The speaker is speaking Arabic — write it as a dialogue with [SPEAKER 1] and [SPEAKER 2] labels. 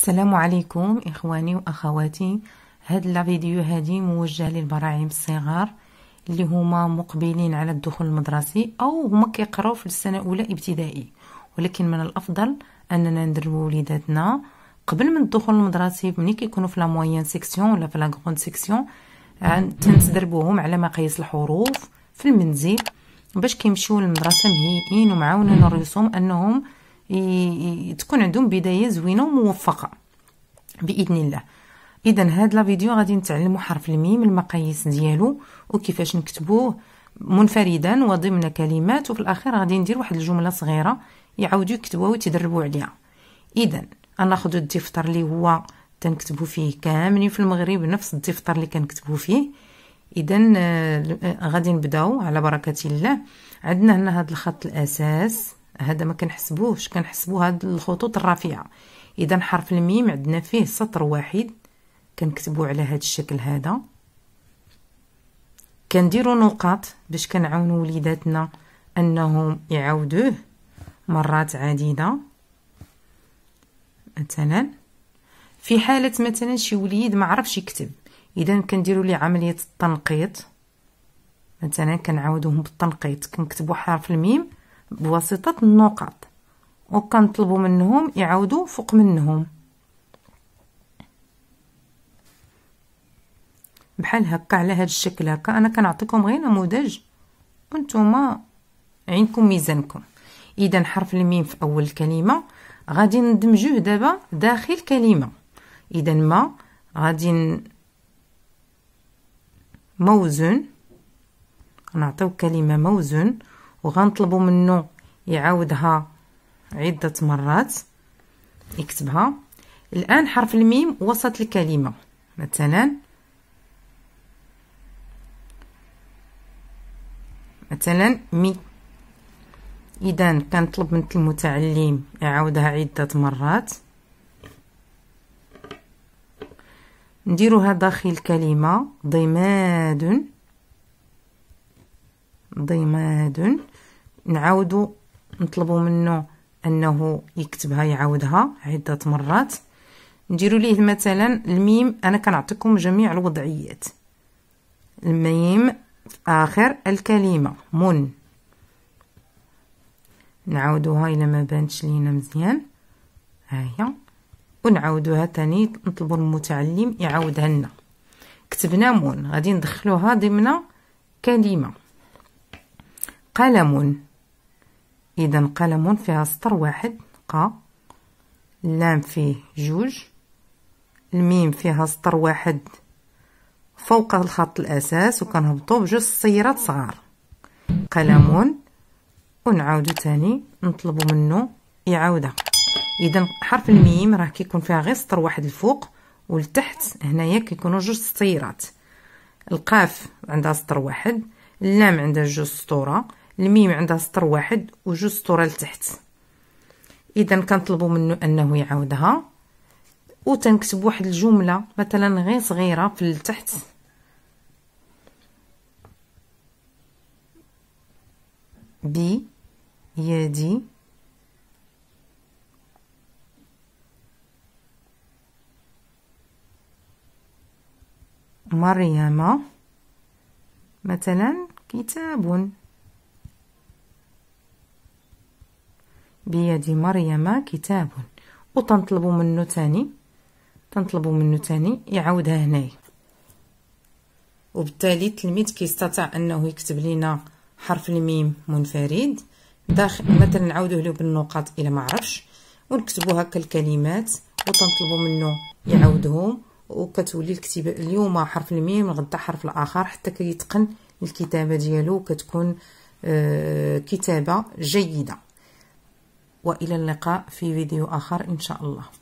[SPEAKER 1] السلام عليكم اخواني واخواتي هاد لا فيديو هادي موجهه للبراعم الصغار اللي هما مقبلين على الدخول المدرسي او هما كيقراو في السنه الاولى ابتدائي ولكن من الافضل اننا ندربو وليداتنا قبل من الدخول المدرسي ملي كيكونوا في لا موين سيكسيون ولا في لا غروند سيكسيون تندربوهم على مقاييس الحروف في المنزل باش كيمشيو للمدرسه مهيئين ومعاونين الرسوم انهم تكون عندهم بدايه زوينه وموفقه باذن الله اذا هاد لا فيديو غادي نتعلموا حرف الميم المقاييس ديالو وكيفاش نكتبوه منفردا وضمن كلمات وفي الاخير غادي ندير واحد الجمله صغيره يعاودوا يكتبوها ويتدربوا عليها اذا ناخذ الدفتر اللي هو تنكتبوا فيه كاملين في المغرب نفس الدفتر اللي كنكتبوا فيه اذا آه، غادي نبداو على بركه الله عندنا هنا هذا الخط الاساس هذا ما كنحسبوش كنحسبو هاد الخطوط الرافعه اذا حرف الميم عندنا فيه سطر واحد كنكتبو على هاد الشكل هذا كنديرو نقاط باش كنعاونو وليداتنا انهم يعاودوه مرات عديده مثلا في حاله مثلا شي وليد ما عرفش يكتب اذا كنديروا ليه عمليه التنقيط مثلا كنعاودوهم بالتنقيط كنكتبوا حرف الميم بواسطة النقط وكنطلبوا منهم يعودوا فوق منهم بحال هكا على هذا الشكل هكا انا كنعطيكم غير نموذج وانتم عينكم ميزانكم اذا حرف الميم في اول الكلمه غادي ندمجوه دابا داخل كلمه اذا ما غادي موزون نعطيو كلمه موزون وغنطلبوا منه يعاودها عدة مرات يكتبها الآن حرف الميم وسط الكلمة مثلا مثلا مي إذا كنطلب من المتعلم يعاودها عدة مرات نديروها داخل كلمة ضماد ضماد نعاودو نطلبوا منه انه يكتبها يعاودها عده مرات نديروا ليه مثلا الميم انا كنعطيكم جميع الوضعيات الميم في اخر الكلمه من نعاودوها الا ما بانتش لينا مزيان ها هي ونعاودوها تاني نطلبوا المتعلم يعاودها لنا كتبنا مون غادي ندخلوها ضمن كلمه قلم إذا قلم فيها سطر واحد قا اللام فيه جوج الميم فيها سطر واحد فوق الخط الأساس وكنهبطو بجوج سيرات صغار قلم ونعاودو تاني نطلبو منو يعاودها إذا حرف الميم راه كيكون فيها غير سطر واحد الفوق والتحت هنايا كيكونوا جوج سطيرات القاف عندها سطر واحد اللام عندها جوج سطوره الميم عندها سطر واحد وجوج سطور لتحت اذا كنطلبوا منه انه يعاودها وتنكتب واحد الجمله مثلا غير صغيره في التحت بي يدي مريم مثلا كتاب بيد مريم كتاب وتنطلبوا منه تاني تنطلبوا منه تاني يعاودها هنايا وبالتالي التلميذ كيستطع انه يكتب لينا حرف الميم منفرد داخل مثلا نعاودوه له بالنقاط الى ما عرفش ونكتبوا هكا الكلمات وتنطلبوا منه يعاودهم وكتولي الكتابه اليوم حرف الميم غدا حرف الاخر حتى كيتقن الكتابه ديالو كتكون آه، كتابه جيده وإلى اللقاء في فيديو آخر إن شاء الله